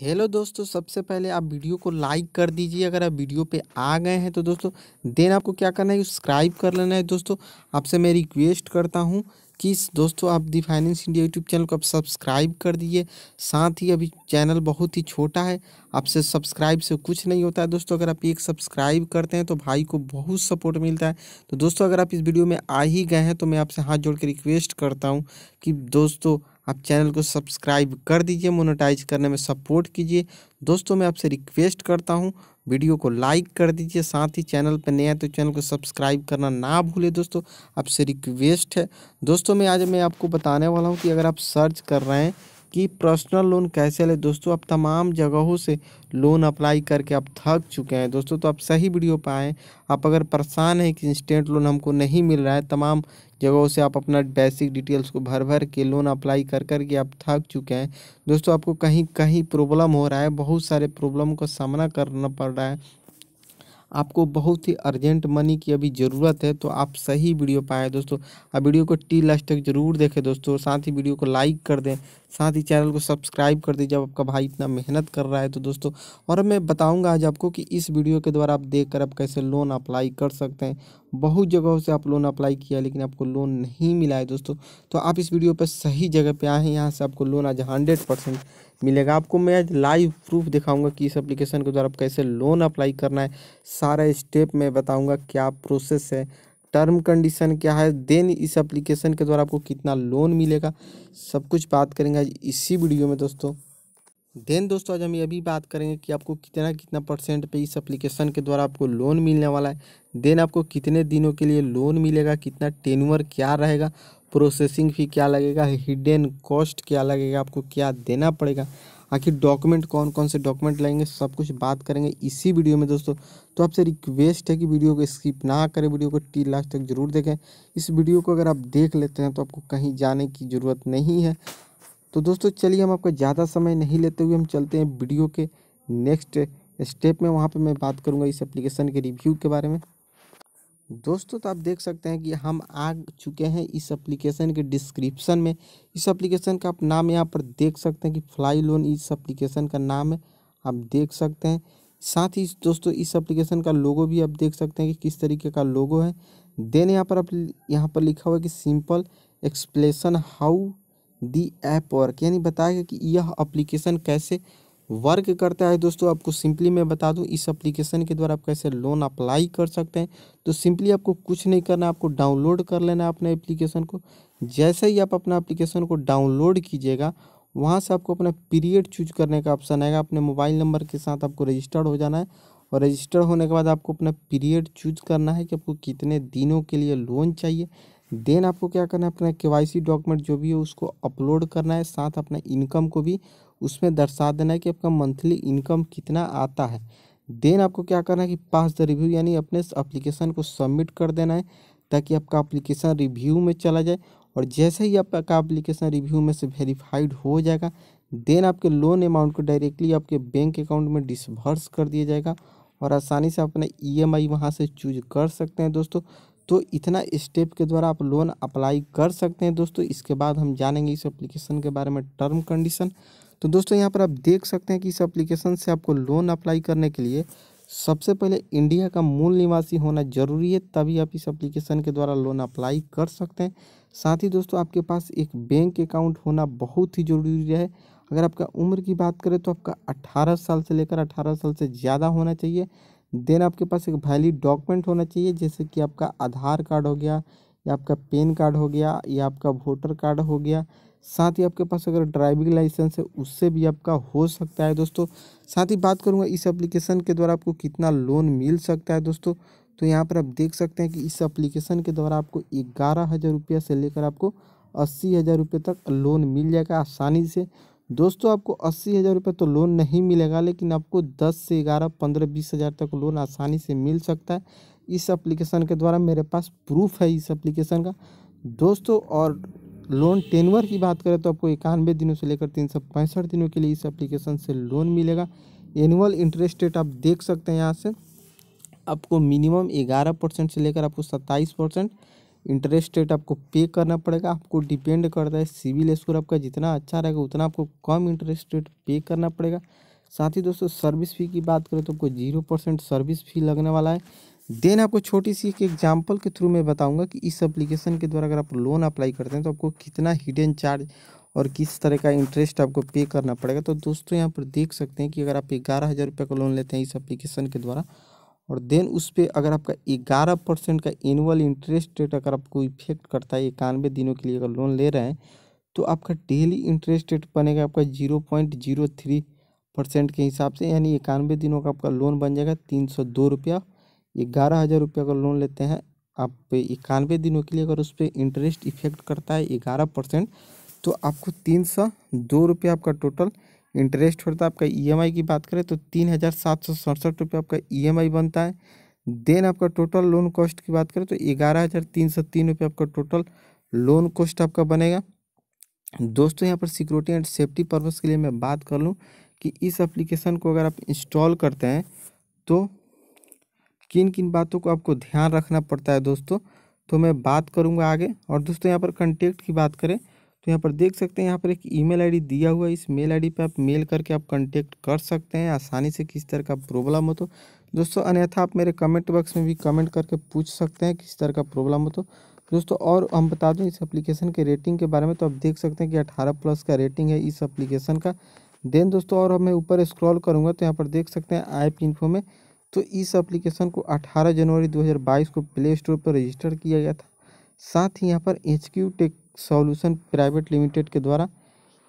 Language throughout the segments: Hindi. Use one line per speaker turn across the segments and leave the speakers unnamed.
हेलो दोस्तों सबसे पहले आप वीडियो को लाइक कर दीजिए अगर आप वीडियो पे आ गए हैं तो दोस्तों देन आपको क्या करना है सब्सक्राइब कर लेना है दोस्तों आपसे मैं रिक्वेस्ट करता हूँ कि दोस्तों आप the finance India YouTube channel को आप सब्सक्राइब कर दीजिए साथ ही अभी चैनल बहुत ही छोटा है आपसे सब्सक्राइब से कुछ नहीं होता है दोस्तों अगर आप एक सब्सक्राइब करते हैं तो भाई को बहुत सपोर्ट मिलता है तो दोस्तों अगर आप इस वीडियो में आ ही गए हैं तो मैं आपसे हाथ जोड़ के रिक्वेस्ट करता हूँ कि दोस्तों आप चैनल को सब्सक्राइब कर दीजिए मोनेटाइज करने में सपोर्ट कीजिए दोस्तों मैं आपसे रिक्वेस्ट करता हूँ वीडियो को लाइक कर दीजिए साथ ही चैनल पर नया तो चैनल को सब्सक्राइब करना ना भूले दोस्तों आपसे रिक्वेस्ट है दोस्तों मैं आज मैं आपको बताने वाला हूँ कि अगर आप सर्च कर रहे हैं कि पर्सनल लोन कैसे ले दोस्तों आप तमाम जगहों से लोन अप्लाई करके आप थक चुके हैं दोस्तों तो आप सही वीडियो पाएँ आप अगर परेशान हैं कि इंस्टेंट लोन हमको नहीं मिल रहा है तमाम जगहों से आप अपना बेसिक डिटेल्स को भर भर के लोन अप्लाई कर कर के आप थक चुके हैं दोस्तों आपको कहीं कहीं प्रॉब्लम हो रहा है बहुत सारे प्रॉब्लम का सामना करना पड़ रहा है आपको बहुत ही अर्जेंट मनी की अभी ज़रूरत है तो आप सही वीडियो पाए दोस्तों आप वीडियो को टी लास्ट तक जरूर देखें दोस्तों साथ ही वीडियो को लाइक कर दें साथ ही चैनल को सब्सक्राइब कर दें जब आपका भाई इतना मेहनत कर रहा है तो दोस्तों और मैं बताऊँगा आज आपको कि इस वीडियो के द्वारा आप देख कर आप कैसे लोन अप्लाई कर सकते हैं बहुत जगहों से आप लोन अप्लाई किया लेकिन आपको लोन नहीं मिला है दोस्तों तो आप इस वीडियो पर सही जगह पर आए हैं यहाँ से आपको लोन आज हंड्रेड परसेंट मिलेगा आपको मैं आज लाइव प्रूफ दिखाऊंगा कि इस एप्लीकेशन के द्वारा आप कैसे लोन अप्लाई करना है सारा स्टेप मैं बताऊंगा क्या प्रोसेस है टर्म कंडीशन क्या है देन इस एप्लीकेशन के द्वारा आपको कितना लोन मिलेगा सब कुछ बात करेंगे आज इसी वीडियो में दोस्तों देन दोस्तों आज हम ये भी बात करेंगे कि आपको कितना कितना परसेंट पे इस एप्लीकेशन के द्वारा आपको लोन मिलने वाला है देन आपको कितने दिनों के लिए लोन मिलेगा कितना टेनवर क्या रहेगा प्रोसेसिंग फी क्या लगेगा हिडन कॉस्ट क्या लगेगा आपको क्या देना पड़ेगा आखिर डॉक्यूमेंट कौन कौन से डॉक्यूमेंट लगेंगे सब कुछ बात करेंगे इसी वीडियो में दोस्तों तो आपसे रिक्वेस्ट है कि वीडियो को स्किप ना करें वीडियो को टी लास्ट तक जरूर देखें इस वीडियो को अगर आप देख लेते हैं तो आपको कहीं जाने की ज़रूरत नहीं है तो दोस्तों चलिए हम आपका ज़्यादा समय नहीं लेते हुए हम चलते हैं वीडियो के नेक्स्ट स्टेप में वहाँ पर मैं बात करूँगा इस एप्लीकेशन के रिव्यू के बारे में दोस्तों तो आप देख सकते हैं कि हम आ चुके हैं इस एप्लीकेशन के डिस्क्रिप्शन में इस एप्लीकेशन का आप नाम यहाँ पर देख सकते हैं कि फ्लाई लोन इस एप्लीकेशन का नाम है आप देख सकते हैं साथ ही दोस्तों इस एप्लीकेशन का लोगो भी आप देख सकते हैं कि किस तरीके का लोगो है देन यहाँ पर आप यहाँ पर लिखा हुआ है कि simple explanation how the app work यानी बताएगा कि यह अप्लीकेशन कैसे वर्क करता है दोस्तों आपको सिंपली मैं बता दूं इस एप्लीकेशन के द्वारा आप कैसे लोन अप्लाई कर सकते हैं तो सिंपली आपको कुछ नहीं करना आपको डाउनलोड कर लेना है अपने एप्लीकेशन को जैसे ही आप अपना एप्लीकेशन को डाउनलोड कीजिएगा वहाँ से आपको अपना पीरियड चूज करने का ऑप्शन आएगा अपने मोबाइल नंबर के साथ आपको रजिस्टर्ड हो जाना है और रजिस्टर होने के बाद आपको अपना पीरियड चूज करना है कि आपको कितने दिनों के लिए लोन चाहिए देन आपको क्या करना है अपना के डॉक्यूमेंट जो भी है उसको अपलोड करना है साथ अपना इनकम को भी उसमें दर्शा देना है कि आपका मंथली इनकम कितना आता है देन आपको क्या करना है कि पास द रिव्यू यानी अपने अप्लीकेशन को सबमिट कर देना है ताकि आपका अप्लीकेशन रिव्यू में चला जाए और जैसे ही आपका अप्लीकेशन रिव्यू में से वेरीफाइड हो जाएगा देन आपके लोन अमाउंट को डायरेक्टली आपके बैंक अकाउंट में डिसबर्स कर दिया जाएगा और आसानी से अपना ई एम आई वहाँ से चूज कर सकते हैं दोस्तों तो इतना स्टेप के द्वारा आप लोन अप्लाई कर सकते हैं दोस्तों इसके बाद हम जानेंगे इस एप्लीकेशन के बारे में टर्म कंडीशन तो दोस्तों यहाँ पर आप देख सकते हैं कि इस एप्लीकेशन से आपको लोन अप्लाई करने के लिए सबसे पहले इंडिया का मूल निवासी होना जरूरी है तभी आप इस एप्लीकेशन के द्वारा लोन अप्लाई कर सकते हैं साथ ही दोस्तों आपके पास एक बैंक अकाउंट होना बहुत ही ज़रूरी है अगर आपका उम्र की बात करें तो आपका 18 साल से लेकर 18 साल से ज़्यादा होना चाहिए देन आपके पास एक वैलिड डॉक्यूमेंट होना चाहिए जैसे कि आपका आधार कार्ड हो गया या आपका पेन कार्ड हो गया या आपका वोटर कार्ड हो गया साथ ही आपके पास अगर ड्राइविंग लाइसेंस है उससे भी आपका हो सकता है दोस्तों साथ ही बात करूँगा इस एप्लीकेशन के द्वारा आपको कितना लोन मिल सकता है दोस्तों तो यहाँ पर आप देख सकते हैं कि इस एप्लीकेशन के द्वारा आपको ग्यारह हज़ार रुपया से लेकर आपको अस्सी हज़ार रुपये तक लोन मिल जाएगा आसानी से दोस्तों आपको अस्सी हज़ार रुपये तो लोन नहीं मिलेगा लेकिन आपको दस से ग्यारह पंद्रह बीस हज़ार तक लोन आसानी से मिल सकता है इस एप्लीकेशन के द्वारा मेरे पास प्रूफ है इस एप्लीकेशन का दोस्तों और लोन टेनवर की बात करें तो आपको इक्यानवे दिनों से लेकर तीन सौ पैंसठ दिनों के लिए इस एप्लीकेशन से लोन मिलेगा एनुअल इंटरेस्ट रेट आप देख सकते हैं यहाँ से आपको मिनिमम ग्यारह परसेंट से लेकर आपको सत्ताईस परसेंट इंटरेस्ट रेट आपको पे करना पड़ेगा आपको डिपेंड करता है सिविल स्कोर आपका जितना अच्छा रहेगा उतना आपको कम इंटरेस्ट रेट पे करना पड़ेगा साथ ही दोस्तों सर्विस फ़ी की बात करें तो आपको जीरो परसेंट सर्विस फ़ी लगने वाला है देन आपको छोटी सी एक एग्जाम्पल के थ्रू मैं बताऊंगा कि इस एप्लीकेशन के द्वारा अगर आप लोन अप्लाई करते हैं तो आपको कितना हिडन चार्ज और किस तरह का इंटरेस्ट आपको पे करना पड़ेगा तो दोस्तों यहाँ पर देख सकते हैं कि अगर आप ग्यारह हज़ार रुपये का लोन लेते हैं इस एप्लीकेशन के द्वारा और देन उस पर अगर आपका ग्यारह परसेंट का एनुअल इंटरेस्ट रेट अगर आपको इफेक्ट करता है इक्यानवे दिनों के लिए अगर लोन ले रहे हैं तो आपका डेली इंटरेस्ट रेट बनेगा आपका zero point zero three percent के हिसाब से यानी इक्यानवे दिनों का आपका लोन बन जाएगा तीन सौ दो रुपया ग्यारह हज़ार रुपये का लोन लेते हैं आप इक्यानवे दिनों के लिए अगर उस पर इंटरेस्ट इफेक्ट करता है ग्यारह परसेंट तो आपको तीन सौ दो रुपये आपका टोटल इंटरेस्ट होता है आपका ईएमआई e की बात करें तो तीन हज़ार सात सौ सड़सठ रुपये आपका ईएमआई e बनता है देन आपका टोटल लोन कॉस्ट की बात करें तो ग्यारह हज़ार तीन सौ तीन रुपये आपका टोटल लोन कॉस्ट आपका बनेगा दोस्तों यहाँ पर सिक्योरिटी एंड सेफ्टी पर्पज़ के लिए मैं बात कर लूँ कि इस एप्लीकेशन को अगर आप इंस्टॉल करते हैं तो किन किन बातों को आपको ध्यान रखना पड़ता है दोस्तों तो मैं बात करूंगा आगे और दोस्तों यहाँ पर कंटेक्ट की बात करें तो यहाँ पर देख सकते हैं यहाँ पर एक ईमेल आईडी दिया हुआ है इस मेल आईडी पे आप मेल करके आप कॉन्टेक्ट कर सकते हैं आसानी से किस तरह का प्रॉब्लम हो तो दोस्तों अन्यथा आप मेरे कमेंट बॉक्स में भी कमेंट करके पूछ सकते हैं किस तरह का प्रॉब्लम हो तो दोस्तों और हम बता दूं इस एप्लीकेशन के रेटिंग के बारे में तो आप देख सकते हैं कि अठारह प्लस का रेटिंग है इस एप्लीकेशन का देन दोस्तों और मैं ऊपर स्क्रॉल करूँगा तो यहाँ पर देख सकते हैं ऐप इन्फो में तो इस एप्लीकेशन को 18 जनवरी 2022 को प्ले स्टोर पर रजिस्टर किया गया था साथ ही यहाँ पर H Q tech solution private limited के द्वारा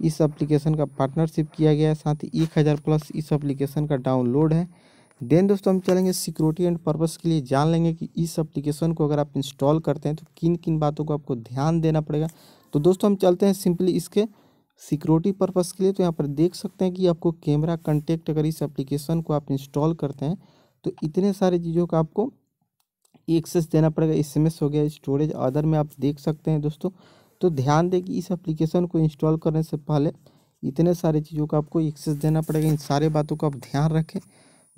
इस एप्लीकेशन का पार्टनरशिप किया गया है साथ ही एक हज़ार प्लस इस एप्लीकेशन का डाउनलोड है देन दोस्तों हम चलेंगे सिक्योरिटी एंड पर्पस के लिए जान लेंगे कि इस एप्लीकेशन को अगर आप इंस्टॉल करते हैं तो किन किन बातों को आपको ध्यान देना पड़ेगा तो दोस्तों हम चलते हैं सिंपली इसके सिक्योरिटी पर्पस के लिए तो यहाँ पर देख सकते हैं कि आपको कैमरा कंटेक्ट अगर इस एप्लीकेशन को आप इंस्टॉल करते हैं तो इतने सारे चीज़ों का आपको एक्सेस देना पड़ेगा एस हो गया स्टोरेज अदर में आप देख सकते हैं दोस्तों तो ध्यान दें कि इस एप्लीकेशन को इंस्टॉल करने से पहले इतने सारे चीज़ों का आपको एक्सेस देना पड़ेगा इन सारे बातों का आप ध्यान रखें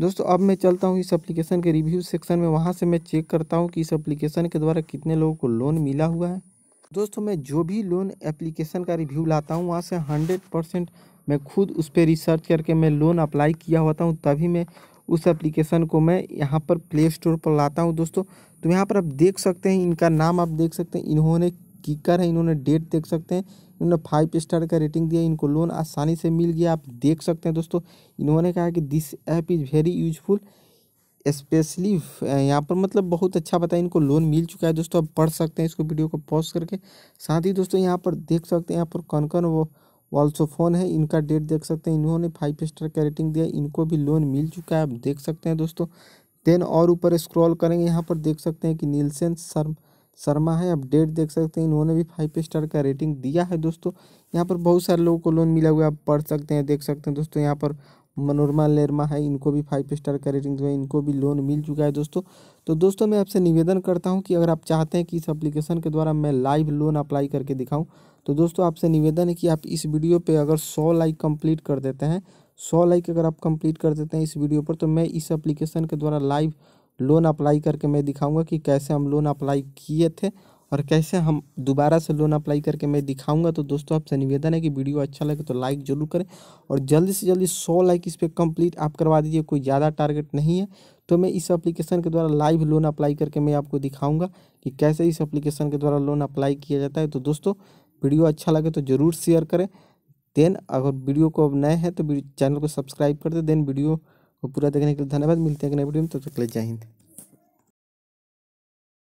दोस्तों अब मैं चलता हूँ इस एप्लीकेशन के रिव्यू सेक्शन में वहाँ से मैं चेक करता हूँ कि इस एप्लीकेशन के द्वारा कितने लोगों को लोन मिला हुआ है दोस्तों मैं जो भी लोन एप्लीकेशन का रिव्यू लाता हूँ वहाँ से हंड्रेड परसेंट मैं खुद उस पर रिसर्च करके मैं लोन अप्लाई किया होता हूँ तभी मैं उस एप्लीकेशन को मैं यहाँ पर प्ले स्टोर पर लाता हूँ दोस्तों तो यहाँ पर आप देख सकते हैं इनका नाम आप देख सकते हैं इन्होंने किकर है इन्होंने डेट देख सकते हैं इन्होंने फाइव स्टार का रेटिंग दिया इनको लोन आसानी से मिल गया आप देख सकते हैं दोस्तों इन्होंने कहा कि this app is very useful specially यहाँ पर मतलब बहुत अच्छा बताया इनको लोन मिल चुका है दोस्तों आप पढ़ सकते हैं इसको वीडियो को पॉज करके साथ ही दोस्तों यहाँ पर देख सकते हैं यहाँ पर कौन कौन वो फोन है इनका डेट देख सकते हैं इन्होंने फाइव स्टार का रेटिंग दिया इनको भी लोन मिल चुका है आप देख सकते हैं दोस्तों देन और ऊपर स्क्रॉल करेंगे यहाँ पर देख सकते हैं कि नीलसेन शर्म शर्मा है आप डेट देख सकते हैं इन्होंने भी फाइव स्टार का रेटिंग दिया है दोस्तों यहाँ पर बहुत सारे लोगों को लोन मिला हुआ है आप पढ़ सकते हैं देख सकते हैं दोस्तों यहाँ पर मनोरमा लेरमा है इनको भी फाइव स्टार का रेटिंग दिया है इनको भी लोन मिल चुका है दोस्तों तो दोस्तों मैं आपसे निवेदन करता हूँ कि अगर आप चाहते हैं कि इस अप्लीकेशन के द्वारा मैं लाइव लोन अप्लाई करके दिखाऊँ तो दोस्तों आपसे निवेदन है कि आप इस वीडियो पे अगर 100 लाइक कंप्लीट कर देते हैं 100 लाइक अगर आप कंप्लीट कर देते हैं इस वीडियो पर तो मैं इस एप्लीकेशन के द्वारा लाइव लोन अप्लाई करके मैं दिखाऊंगा कि कैसे हम लोन अप्लाई किए थे और कैसे हम दोबारा से लोन अप्लाई करके मैं दिखाऊंगा तो दोस्तों आपसे निवेदन है कि वीडियो अच्छा लगे तो लाइक ज़रूर करें और जल्दी से जल्दी सौ लाइक इस पर कंप्लीट आप करवा दीजिए कोई ज़्यादा टारगेट नहीं है तो मैं इस एप्लीकेशन के द्वारा लाइव लोन अप्लाई करके मैं आपको दिखाऊंगा कि कैसे इस एप्लीकेशन के द्वारा लोन अप्लाई किया जाता है तो दोस्तों वीडियो अच्छा लगे तो ज़रूर शेयर करें देन अगर वीडियो को अब नए हैं तो चैनल को सब्सक्राइब कर दे देन वीडियो को पूरा देखने के लिए धन्यवाद मिलते हैं एक नए वीडियो में तब तक के जय हिंद